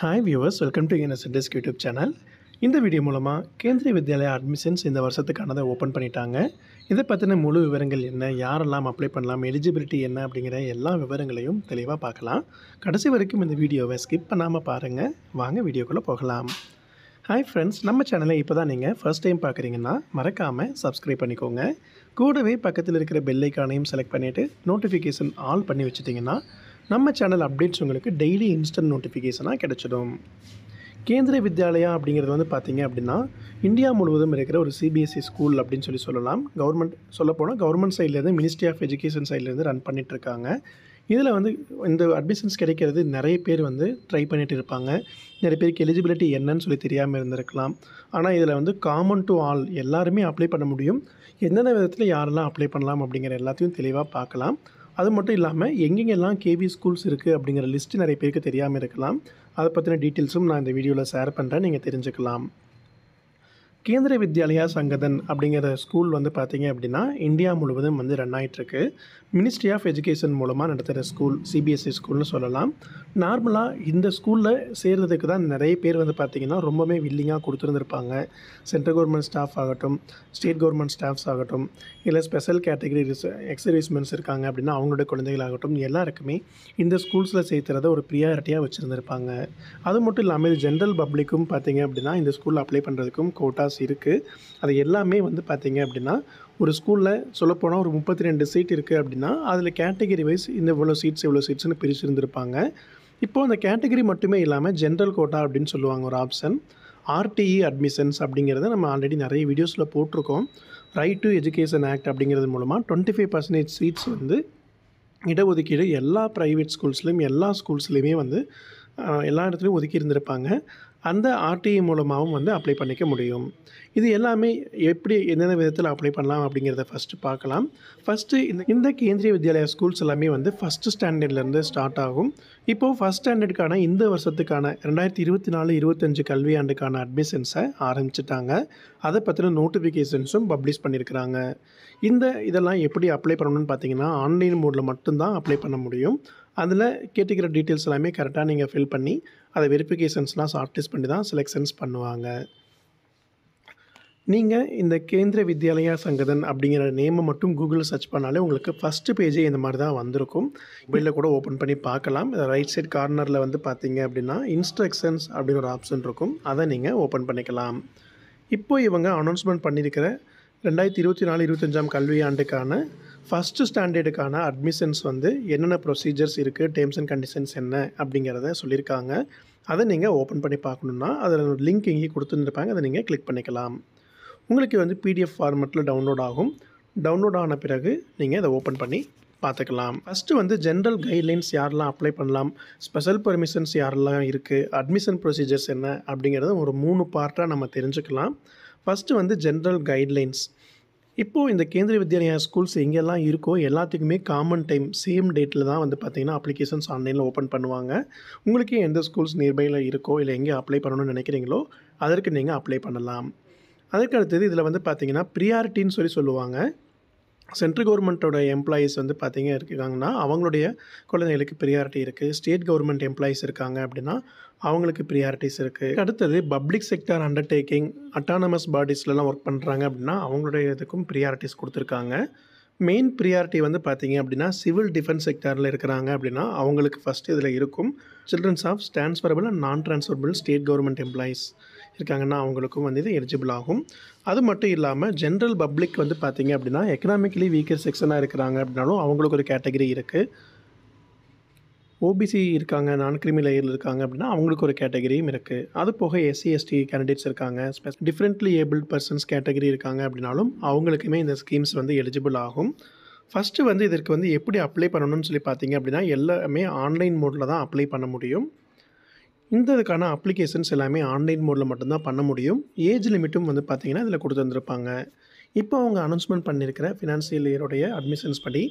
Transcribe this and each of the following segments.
hi viewers welcome to university desk YouTube channel இந்த video மூலமாக Kendriya Vidyalaya admissions இந்த வருஷத்துக்கானதை open பண்ணிட்டாங்க இதை பற்றின முழு விவரங்கள் என்ன யாரெல்லாம் அப்ளை பண்ணலாம் எலிஜிபிலிட்டி என்ன அப்படிங்கிற எல்லா விவரங்களையும் தெளிவாக பார்க்கலாம் கடைசி வரைக்கும் இந்த வீடியோவை ஸ்கிப் பண்ணாமல் பாருங்கள் வாங்க வீடியோக்குள்ளே போகலாம் ஹாய் ஃப்ரெண்ட்ஸ் நம்ம சேனலை இப்போ தான் நீங்கள் ஃபர்ஸ்ட் டைம் பார்க்குறீங்கன்னா மறக்காமல் சப்ஸ்கிரைப் பண்ணிக்கோங்க கூடவே பக்கத்தில் இருக்கிற பெல்லைக்கானையும் செலக்ட் பண்ணிவிட்டு நோட்டிஃபிகேஷன் ஆல் பண்ணி வச்சுட்டிங்கன்னா நம்ம சேனல் அப்டேட்ஸ் உங்களுக்கு டெய்லி இன்ஸ்டன்ட் நோட்டிஃபிகேஷனாக கிடச்சிடும் கேந்திர வித்யாலயா அப்படிங்கிறது வந்து பார்த்திங்க அப்படின்னா இந்தியா முழுவதும் இருக்கிற ஒரு சிபிஎஸ்சி ஸ்கூல் e அப்படின்னு சொல்லி சொல்லலாம் கவர்மெண்ட் சொல்லப்போனால் கவர்மெண்ட் சைட்லேருந்து மினிஸ்ட்ரி ஆஃப் எஜுகேஷன் சைட்லேருந்து ரன் பண்ணிகிட்ருக்காங்க இதில் வந்து இந்த அட்மிஷன்ஸ் கிடைக்கிறது நிறைய பேர் வந்து ட்ரை பண்ணிகிட்டு இருப்பாங்க நிறைய பேருக்கு எலிஜிபிலிட்டி என்னன்னு சொல்லி தெரியாமல் இருந்திருக்கலாம் ஆனால் இதில் வந்து காமன் டு ஆல் எல்லாருமே அப்ளை பண்ண முடியும் எந்தெந்த விதத்தில் யாரெல்லாம் அப்ளை பண்ணலாம் அப்படிங்கிற எல்லாத்தையும் தெளிவாக பார்க்கலாம் அது மட்டும் இல்லாமல் எங்கெங்கெல்லாம் கேவி ஸ்கூல்ஸ் இருக்குது அப்படிங்கிற லிஸ்ட்டு நிறைய பேருக்கு தெரியாமல் இருக்கலாம் அதை பற்றின டீட்டெயில்ஸும் நான் இந்த வீடியோவில் ஷேர் பண்ணுறேன் நீங்கள் தெரிஞ்சுக்கலாம் கேந்திர வித்யாலயா சங்கதன் அப்படிங்கிற ஸ்கூல் வந்து பார்த்திங்க அப்படின்னா இந்தியா முழுவதும் வந்து ரன் ஆகிட்டுருக்கு மினிஸ்ட்ரி ஆஃப் எஜுகேஷன் மூலமாக நடத்துகிற ஸ்கூல் சிபிஎஸ்சி e ஸ்கூல்னு சொல்லலாம் நார்மலாக இந்த ஸ்கூலில் சேர்கிறதுக்கு தான் நிறைய பேர் வந்து பார்த்திங்கன்னா ரொம்பவே வில்லிங்காக கொடுத்துருந்துருப்பாங்க சென்ட்ரல் கவர்மெண்ட் ஸ்டாஃப் ஆகட்டும் ஸ்டேட் கவர்மெண்ட் ஸ்டாஃப்ஸ் ஆகட்டும் இல்லை ஸ்பெஷல் கேட்டகரி எக்ஸர்வீஸ்மென்ட்ஸ் இருக்காங்க அப்படின்னா அவங்களோட குழந்தைகளாகட்டும் எல்லாருக்குமே இந்த ஸ்கூல்ஸில் சேர்த்துறத ஒரு ப்ரியாரிட்டியாக வச்சுருந்துருப்பாங்க அது மட்டும் இல்லாமல் ஜென்ரல் பப்ளிக்கும் பார்த்திங்க அப்படின்னா இந்த ஸ்கூலில் அப்ளை பண்ணுறதுக்கும் கோட்டாஸ் கோர்ஸ் இருக்குது அது எல்லாமே வந்து பார்த்திங்க அப்படின்னா ஒரு ஸ்கூலில் சொல்லப்போனால் ஒரு முப்பத்தி ரெண்டு சீட் இருக்குது அப்படின்னா அதில் கேட்டகிரி வைஸ் இந்த இவ்வளோ சீட்ஸ் இவ்வளோ சீட்ஸ்னு பிரிச்சுருந்துருப்பாங்க இப்போது அந்த கேட்டகரி மட்டுமே இல்லாமல் ஜென்ரல் கோட்டா அப்படின்னு சொல்லுவாங்க ஒரு ஆப்ஷன் ஆர்டிஇ அட்மிஷன்ஸ் அப்படிங்கிறத நம்ம ஆல்ரெடி நிறைய வீடியோஸில் போட்டிருக்கோம் ரைட் டு எஜுகேஷன் ஆக்ட் அப்படிங்கிறது மூலமாக டுவெண்ட்டி ஃபைவ் பர்சன்டேஜ் சீட்ஸ் வந்து இடஒதுக்கீடு எல்லா ப்ரைவேட் ஸ்கூல்ஸ்லேயும் எல்லா ஸ்கூல்ஸ்லேயுமே வந்து எல்லா இடத்துலையும் ஒதுக்கி இருந்திருப்பாங்க அந்த ஆர்டிஐ e மூலமாகவும் வந்து அப்ளை பண்ணிக்க முடியும் இது எல்லாமே எப்படி எந்தெந்த விதத்தில் அப்ளை பண்ணலாம் அப்படிங்கிறத ஃபஸ்ட்டு பார்க்கலாம் ஃபஸ்ட்டு இந்த இந்த கேந்திரிய வித்யாலயா ஸ்கூல்ஸ் எல்லாமே வந்து ஃபஸ்ட்டு ஸ்டாண்டர்ட்லேருந்து ஸ்டார்ட் ஆகும் இப்போது ஃபஸ்ட் ஸ்டாண்டர்டுக்கான இந்த வருஷத்துக்கான ரெண்டாயிரத்தி இருபத்தி நாலு இருபத்தஞ்சு கல்வியாண்டுக்கான அட்மிஷன்ஸை ஆரம்பிச்சிட்டாங்க அதை பற்றின நோட்டிஃபிகேஷன்ஸும் பப்ளிஷ் பண்ணியிருக்கிறாங்க இந்த இதெல்லாம் எப்படி அப்ளை பண்ணணும்னு பார்த்தீங்கன்னா ஆன்லைன் மோடில் மட்டும்தான் அப்ளை பண்ண முடியும் அதில் கேட்டுக்கிற டீட்டெயில்ஸ் எல்லாமே கரெக்டாக நீங்கள் ஃபில் பண்ணி அதை வெரிஃபிகேஷன்ஸ்லாம் ஷார்ட்லிஸ்ட் பண்ணி தான் செலெக்ஷன்ஸ் பண்ணுவாங்க நீங்கள் இந்த கேந்திர வித்யாலயா சங்கதன் அப்படிங்கிற நேமை மட்டும் கூகுளில் சர்ச் பண்ணாலே உங்களுக்கு ஃபஸ்ட்டு பேஜே இந்த மாதிரி தான் வந்திருக்கும் மொபைலில் கூட ஓப்பன் பண்ணி பார்க்கலாம் ரைட் சைட் கார்னரில் வந்து பார்த்தீங்க அப்படின்னா இன்ஸ்ட்ரக்ஷன்ஸ் அப்படிங்கிற ஒரு ஆப்ஷன் இருக்கும் அதை நீங்கள் ஓப்பன் பண்ணிக்கலாம் இப்போ இவங்க அனௌன்ஸ்மெண்ட் பண்ணியிருக்கிற ரெண்டாயிரத்தி இருபத்தி நாலு இருபத்தஞ்சாம் கல்வியாண்டுக்கான ஃபஸ்ட்டு ஸ்டாண்டர்டுக்கான அட்மிஷன்ஸ் வந்து என்னென்ன ப்ரொசீஜர்ஸ் இருக்குது டேர்ம்ஸ் அண்ட் கண்டிஷன்ஸ் என்ன அப்படிங்கிறத சொல்லியிருக்காங்க அதை நீங்கள் ஓப்பன் பண்ணி பார்க்கணுன்னா அதில் ஒரு லிங்க் இங்கே கொடுத்துருந்துருப்பாங்க அதை நீங்கள் கிளிக் பண்ணிக்கலாம் உங்களுக்கு வந்து பிடிஎஃப் ஃபார்மெட்டில் டவுன்லோட் ஆகும் டவுன்லோட் ஆன பிறகு நீங்கள் இதை ஓப்பன் பண்ணி பார்த்துக்கலாம் ஃபஸ்ட்டு வந்து ஜென்ரல் கைட்லைன்ஸ் யாரெல்லாம் அப்ளை பண்ணலாம் ஸ்பெஷல் பர்மிஷன்ஸ் யாரெல்லாம் இருக்குது அட்மிஷன் ப்ரொசீஜர்ஸ் என்ன அப்படிங்கிறத ஒரு மூணு பார்ட்டாக நம்ம தெரிஞ்சுக்கலாம் ஃபஸ்ட்டு வந்து ஜென்ரல் கைட்லைன்ஸ் இப்போது இந்த கேந்திரிய வித்யாலயா ஸ்கூல்ஸ் எங்கெல்லாம் இருக்கோ எல்லாத்துக்குமே காமன் டைம் சேம் டேட்டில் தான் வந்து பார்த்திங்கன்னா அப்ளிகேஷன்ஸ் ஆன்லைனில் ஓப்பன் பண்ணுவாங்க உங்களுக்கு எந்த ஸ்கூல்ஸ் நியர்பையில் இருக்கோ இல்லை எங்கே அப்ளை பண்ணணும்னு நினைக்கிறீங்களோ அதற்கு நீங்கள் அப்ளை பண்ணலாம் அதற்கு அடுத்தது இதில் வந்து பார்த்திங்கன்னா ப்ரியாரிட்டின்னு சொல்லி சொல்லுவாங்க சென்ட்ரல் கவர்மெண்ட்டோட எம்ப்ளாயீஸ் வந்து பார்த்திங்க இருக்காங்கன்னா அவங்களுடைய குழந்தைகளுக்கு ப்ரியாரிட்டி இருக்குது ஸ்டேட் கவர்மெண்ட் எம்ப்ளாயீஸ் இருக்காங்க அப்படின்னா அவங்களுக்கு ப்ரியாரிட்டிஸ் இருக்குது அடுத்தது பப்ளிக் செக்டார் அண்டர்டேக்கிங் அட்டானமஸ் பாடிஸ்லலாம் ஒர்க் பண்ணுறாங்க அப்படின்னா அவங்களுடைய இதுக்கும் ப்ரியாரிட்டிஸ் கொடுத்துருக்காங்க மெயின் ப்ரியாரிட்டி வந்து பார்த்தீங்க அப்படின்னா சிவில் டிஃபென்ஸ் செக்டாரில் இருக்கிறாங்க அப்படின்னா அவங்களுக்கு ஃபஸ்ட் இதில் இருக்கும் childrens of transferable and non transferable state government employees இருக்காங்கன்னா அவங்களுக்கும் வந்து இது எலிஜிபிள் ஆகும் அது மட்டும் இல்லாமல் ஜென்ரல் பப்ளிக் வந்து பார்த்திங்க அப்படின்னா எக்கனாமிக்கலி வீக்கர் செக்ஷனாக இருக்கிறாங்க அப்படின்னாலும் அவங்களுக்கு ஒரு கேட்டகரி இருக்குது ஓபிசி இருக்காங்க நான் கிரிமி லேயரில் இருக்காங்க அப்படின்னா அவங்களுக்கு ஒரு கேட்டகரியும் இருக்குது அது போக எஸ்சி எஸ்டி கேண்டிடேட்ஸ் இருக்காங்க டிஃப்ரெண்ட்லி ஏபிள் பர்சன்ஸ் கேட்டகரி இருக்காங்க அப்படின்னாலும் அவங்களுக்குமே இந்த ஸ்கீம்ஸ் வந்து எலிஜிபிள் ஆகும் ஃபஸ்ட்டு வந்து இதற்கு வந்து எப்படி அப்ளை பண்ணணும்னு சொல்லி பார்த்தீங்க அப்படின்னா எல்லாமே ஆன்லைன் மோடில் தான் அப்ளை பண்ண முடியும் இந்த இதுக்கான அப்ளிகேஷன்ஸ் எல்லாமே ஆன்லைன் மோடில் மட்டும்தான் பண்ண முடியும் ஏஜ் லிமிட்டும் வந்து பார்த்திங்கன்னா இதில் கொடுத்துருந்துருப்பாங்க இப்போ அவங்க அனௌன்ஸ்மெண்ட் பண்ணியிருக்கிற ஃபினான்சியல் இயருடைய அட்மிஷன்ஸ் படி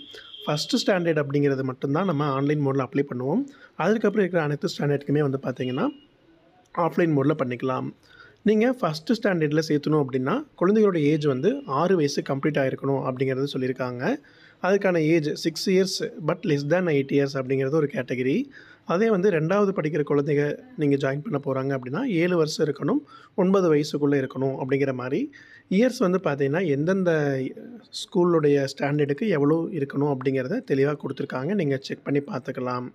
ஃபஸ்ட்டு ஸ்டாண்டர்ட் அப்படிங்கிறது மட்டும்தான் நம்ம ஆன்லைன் மோடில் அப்ளை பண்ணுவோம் அதுக்கப்புறம் இருக்கிற அனைத்து ஸ்டாண்டர்டுக்குமே வந்து பார்த்திங்கன்னா ஆஃப்லைன் மோடில் பண்ணிக்கலாம் நீங்கள் ஃபஸ்ட்டு ஸ்டாண்டர்டில் சேர்த்தணும் அப்படின்னா குழந்தைகளோட ஏஜ் வந்து ஆறு வயசு கம்ப்ளீட் ஆகிருக்கணும் அப்படிங்கிறது சொல்லியிருக்காங்க அதுக்கான age six years but less than eight years அப்படிங்கிறது ஒரு கேட்டகரி அதே வந்து ரெண்டாவது படிக்கிற குழந்தைங்க நீங்கள் ஜாயின் பண்ண போகிறாங்க அப்படின்னா ஏழு வருஷம் இருக்கணும் ஒன்பது வயசுக்குள்ளே இருக்கணும் அப்படிங்கிற மாதிரி இயர்ஸ் வந்து பார்த்தீங்கன்னா எந்தெந்த ஸ்கூலுடைய ஸ்டாண்டர்டுக்கு எவ்வளோ இருக்கணும் அப்படிங்கிறத தெளிவாக கொடுத்துருக்காங்க நீங்கள் செக் பண்ணி பார்த்துக்கலாம்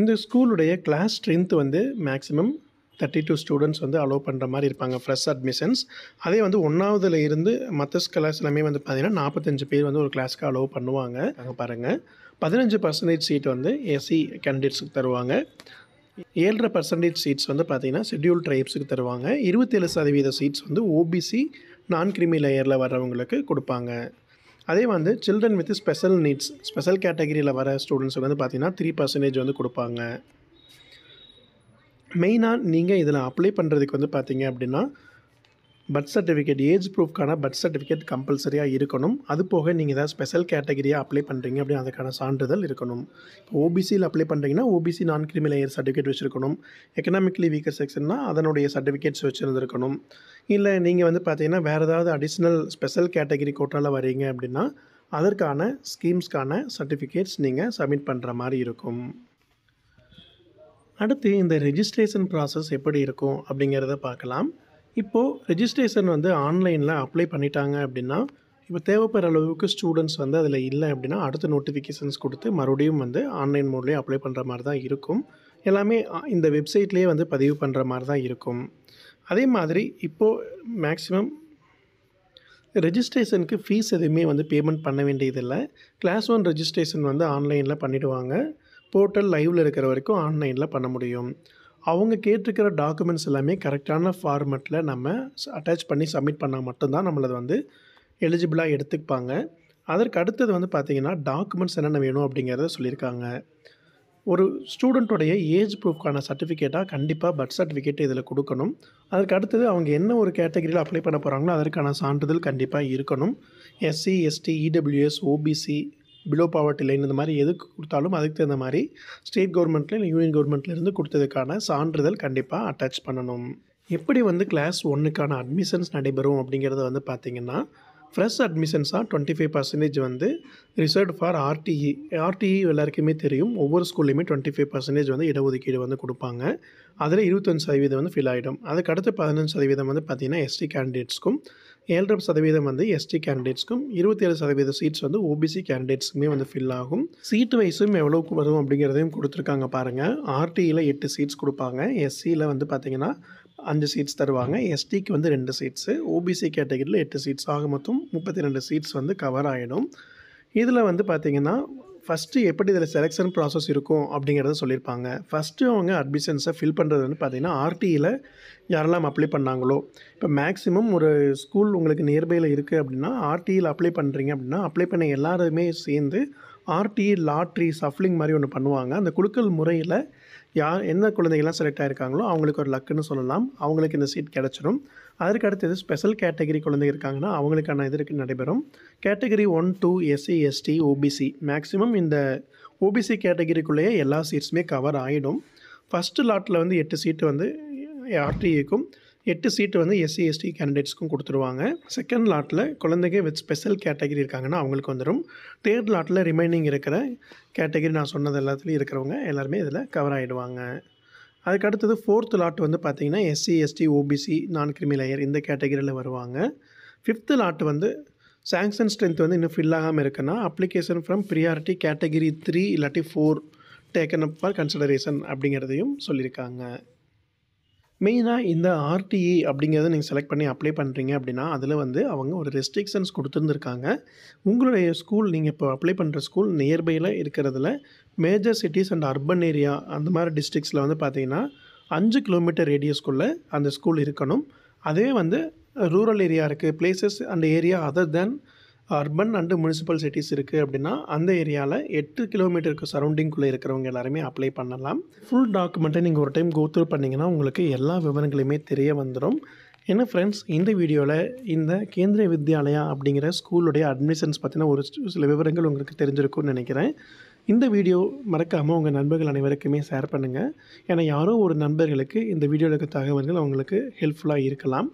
இந்த ஸ்கூலுடைய கிளாஸ் ஸ்ட்ரென்த் வந்து மேக்ஸிமம் தேர்ட்டி டூ ஸ்டூடெண்ட்ஸ் வந்து அலோவ் பண்ணுற மாதிரி இருப்பாங்க ஃப்ரெஷ் அட்மிஷன்ஸ் அதே வந்து ஒன்றாவதுல இருந்து மற்ற கிளாஸ் எல்லாமே வந்து பார்த்திங்கன்னா நாற்பத்தஞ்சு பேர் வந்து ஒரு கிளாஸ்க்கு அலோவ் பண்ணுவாங்க அங்கே பாருங்கள் பதினஞ்சு பர்சன்டேஜ் சீட் வந்து எஸ்சி கேண்டிடேட்ஸுக்கு தருவாங்க ஏழரை பர்சன்டேஜ் சீட்ஸ் வந்து பார்த்திங்கன்னா ஷெட்யூல் ட்ரைப்ஸுக்கு தருவாங்க இருபத்தேழு சதவீத சீட்ஸ் வந்து ஓபிசி நான் கிரிமி லேயரில் வரவங்களுக்கு கொடுப்பாங்க அதே வந்து children with special needs special கேட்டகரியில் வர ஸ்டூடெண்ட்ஸுக்கு வந்து பார்த்திங்கன்னா த்ரீ பர்சன்டேஜ் வந்து கொடுப்பாங்க மெயினாக நீங்கள் இதில் அப்ளை பண்ணுறதுக்கு வந்து பார்த்திங்க அப்படின்னா பர்த் சர்டிஃபிகேட் ஏஜ் ப்ரூஃப்கான பர்த் சர்டிஃபிகேட் கம்பல்சரியாக இருக்கணும் அது போக நீங்கள் ஏதாவது ஸ்பெஷல் கேட்டகரியாக அப்ளை பண்ணுறீங்க அப்படின்னு அதுக்கான சான்றிதழ் இருக்கணும் இப்போ ஓபிசியில் அப்ளை பண்ணுறீங்கன்னா ஓபிசி நான் கிரிமிலேயர் சர்டிஃபிகேட் வச்சுருக்கணும் எக்கனாமிக்கலி வீக்கர் செக்ஷன்னா அதனுடைய சர்டிஃபிகேட்ஸ் வச்சுருந்துருக்கணும் இல்லை நீங்கள் வந்து பார்த்தீங்கன்னா வேறு ஏதாவது அடிஷ்னல் ஸ்பெஷல் கேட்டகரி கோட்டாவில் வரீங்க அப்படின்னா அதற்கான ஸ்கீம்ஸ்க்கான சர்டிஃபிகேட்ஸ் நீங்கள் சப்மிட் பண்ணுற மாதிரி இருக்கும் அடுத்து இந்த ரெஜிஸ்ட்ரேஷன் ப்ராசஸ் எப்படி இருக்கும் அப்படிங்கிறத பார்க்கலாம் இப்போது ரெஜிஸ்ட்ரேஷன் வந்து ஆன்லைனில் அப்ளை பண்ணிட்டாங்க அப்படின்னா இப்போ தேவைப்படுற அளவுக்கு ஸ்டூடெண்ட்ஸ் வந்து அதில் இல்லை அப்படின்னா அடுத்த நோட்டிஃபிகேஷன்ஸ் கொடுத்து மறுபடியும் வந்து ஆன்லைன் மோட்லேயே அப்ளை பண்ணுற மாதிரி தான் இருக்கும் எல்லாமே இந்த வெப்சைட்லேயே வந்து பதிவு பண்ணுற மாதிரி தான் இருக்கும் அதே மாதிரி இப்போது மேக்ஸிமம் ரெஜிஸ்ட்ரேஷனுக்கு ஃபீஸ் எதுவுமே வந்து பேமெண்ட் பண்ண வேண்டியதில்லை கிளாஸ் ஒன் ரெஜிஸ்ட்ரேஷன் வந்து ஆன்லைனில் பண்ணிவிடுவாங்க போர்ட்டல் லைவில் இருக்கிற வரைக்கும் ஆன்லைனில் பண்ண முடியும் அவங்க கேட்டிருக்கிற டாக்குமெண்ட்ஸ் எல்லாமே கரெக்டான ஃபார்மெட்டில் நம்ம அட்டாச் பண்ணி சப்மிட் பண்ணால் மட்டும்தான் நம்மளது வந்து எலிஜிபிளாக எடுத்துப்பாங்க அதற்கு அடுத்தது வந்து பார்த்திங்கன்னா டாக்குமெண்ட்ஸ் என்னென்ன வேணும் அப்படிங்கிறத சொல்லியிருக்காங்க ஒரு ஸ்டூடெண்ட்டோடைய ஏஜ் ப்ரூஃப்க்கான சர்டிஃபிகேட்டாக கண்டிப்பாக பர்த் சர்டிஃபிகேட் இதில் கொடுக்கணும் அதற்கு அடுத்தது அவங்க என்ன ஒரு கேட்டகரியில் அப்ளை பண்ண போகிறாங்களோ அதற்கான சான்றிதழ் கண்டிப்பாக இருக்கணும் SC ST EWS OBC below poverty line இந்த மாதிரி எதுக்கு கொடுத்தாலும் அதுக்கு தகுந்த மாதிரி ஸ்டேட் கவர்மெண்ட்டில் இல்லை யூனியன் கவர்மெண்ட்லேருந்து கொடுத்ததுக்கான சான்றிதழ் கண்டிப்பாக அட்டாச் பண்ணணும் எப்படி வந்து கிளாஸ் ஒன்றுக்கான அட்மிஷன்ஸ் நடைபெறும் அப்படிங்கிறத வந்து பார்த்திங்கன்னா ஃப்ரெஷ் அட்மிஷன்ஸாக டுவெண்ட்டி ஃபைவ் பர்சன்டேஜ் வந்து ரிசர்வ் ஃபார் ஆர்டிஇ ஆர்டிஇ எல்லாருக்குமே தெரியும் ஒவ்வொரு ஸ்கூல்லையுமே டுவெண்ட்டி ஃபைவ் பர்சன்டேஜ் வந்து இடஒதுக்கீடு வந்து கொடுப்பாங்க அதில் இருபத்தஞ்சு சதவீதம் வந்து ஃபில் ஆகிடும் அதுக்கடுத்து பதினஞ்சு சதவீதம் வந்து பார்த்திங்கன்னா எஸ்டி கேண்டிடேட்ஸ்க்கும் ஏழரை சதவீதம் வந்து எஸ்டி கேண்டிடேட்ஸ்க்கும் இருபத்தேழு சதவீத சீட்ஸ் வந்து ஓபிசி கேண்டிடேட்ஸுமே வந்து ஃபில் ஆகும் சீட் வைஸும் எவ்வளோக்கு வரும் அப்படிங்கிறதையும் கொடுத்துருக்காங்க பாருங்கள் ஆர்டியில் e எட்டு சீட்ஸ் கொடுப்பாங்க எஸ்சியில் வந்து பார்த்திங்கன்னா அஞ்சு சீட்ஸ் தருவாங்க எஸ்டிக்கு வந்து ரெண்டு சீட்ஸு ஓபிசி கேட்டகரியில் எட்டு சீட்ஸ் ஆக மொத்தம் முப்பத்தி ரெண்டு சீட்ஸ் வந்து கவர் ஆகிடும் இதில் வந்து பார்த்திங்கன்னா ஃபஸ்ட்டு எப்படி இதில் செலெக்ஷன் ப்ராசஸ் இருக்கும் அப்படிங்கிறத சொல்லியிருப்பாங்க ஃபஸ்ட்டு அவங்க அட்மிஷன்ஸை ஃபில் பண்ணுறது வந்து பார்த்திங்கன்னா ஆர்டியில் யாரெல்லாம் அப்ளை பண்ணாங்களோ இப்போ மேக்ஸிமம் ஒரு ஸ்கூல் உங்களுக்கு நியர்பையில் இருக்குது அப்படின்னா ஆர்டியில் அப்ளை பண்ணுறீங்க அப்படின்னா அப்ளை பண்ண எல்லாருமே சேர்ந்து ஆர்டி லாட்ரி சஃப்லிங் மாதிரி ஒன்று பண்ணுவாங்க அந்த குழுக்கள் முறையில் யார் என்ன குழந்தைகள்லாம் செலக்ட் ஆகிருக்காங்களோ அவங்களுக்கு ஒரு லக்குன்னு சொல்லலாம் அவங்களுக்கு இந்த சீட் கிடச்சிரும் அதற்கு அடுத்தது ஸ்பெஷல் கேட்டகரி குழந்தைங்க இருக்காங்கன்னா அவங்களுக்கான இதற்கு நடைபெறும் category one two SC ST OBC maximum இந்த ஓபிசி கேட்டகரிக்குள்ளேயே எல்லா சீட்ஸுமே கவர் ஆகிடும் ஃபஸ்ட்டு லாட்டில் வந்து எட்டு சீட்டு வந்து ஆர்டிஏக்கும் எட்டு சீட்டு வந்து எஸ்சி எஸ்டி கேண்டிடேட்ஸ்க்கும் கொடுத்துருவாங்க செகண்ட் லாட்டில் குழந்தைங்க வித் ஸ்பெஷல் கேட்டகரி இருக்காங்கன்னா அவங்களுக்கு வந்துடும் தேர்ட் லாட்டில் ரிமைனிங் இருக்கிற கேட்டகரி நான் சொன்னது எல்லாத்துலேயும் இருக்கிறவங்க எல்லாருமே இதில் கவர் ஆகிடுவாங்க அதுக்கு அடுத்தது ஃபோர்த் லாட் வந்து பார்த்திங்கன்னா SC ST OBC non creamy layer இந்த கேட்டகரியில் வருவாங்க ஃபிஃப்த்து லாட் வந்து சாங்ஷன் ஸ்ட்ரென்த் வந்து இன்னும் ஃபில் ஆகாமல் இருக்குன்னா application from priority category three இல்லாட்டி four taken up for consideration அப்படிங்கிறதையும் சொல்லியிருக்காங்க மெயினாக இந்த ஆர்டிஇ e அப்படிங்கிறத நீங்கள் செலக்ட் பண்ணி அப்ளை பண்ணுறீங்க அப்படின்னா அதில் வந்து அவங்க ஒரு ரெஸ்ட்ரிக்ஷன்ஸ் கொடுத்துருந்துருக்காங்க உங்களுடைய ஸ்கூல் நீங்கள் இப்போ அப்ளை பண்ணுற ஸ்கூல் நியர்பையில் இருக்கிறதுல major cities and urban area அந்த மாதிரி டிஸ்ட்ரிக்ஸில் வந்து பார்த்திங்கன்னா அஞ்சு கிலோமீட்டர் ரேடியஸ்குள்ளே அந்த ஸ்கூல் இருக்கணும் அதே வந்து ரூரல் ஏரியா இருக்குது places and area other than urban and municipal cities இருக்குது அப்படின்னா அந்த ஏரியாவில் எட்டு கிலோமீட்டருக்கு சரௌண்டிங்குள்ளே இருக்கிறவங்க எல்லாருமே அப்ளை பண்ணலாம் ஃபுல் டாக்குமெண்ட்டை நீங்கள் ஒரு டைம் கோத்ரூ பண்ணிங்கன்னா உங்களுக்கு எல்லா விவரங்களையுமே தெரிய வந்துடும் என்ன ஃப்ரெண்ட்ஸ் இந்த வீடியோவில் இந்த கேந்திரிய வித்யாலயா அப்படிங்கிற ஸ்கூலுடைய அட்மிஷன்ஸ் பார்த்திங்கன்னா ஒரு சில விவரங்கள் உங்களுக்கு தெரிஞ்சிருக்கும்னு நினைக்கிறேன் இந்த வீடியோ மறக்காமல் உங்கள் நண்பர்கள் அனைவருக்குமே ஷேர் பண்ணுங்கள் ஏன்னா யாரோ ஒரு நண்பர்களுக்கு இந்த வீடியோ இருக்க தகவல்கள் அவங்களுக்கு ஹெல்ப்ஃபுல்லாக இருக்கலாம்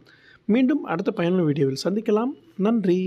மீண்டும் அடுத்த பயனுள்ள வீடியோவில் சந்திக்கலாம் நன்றி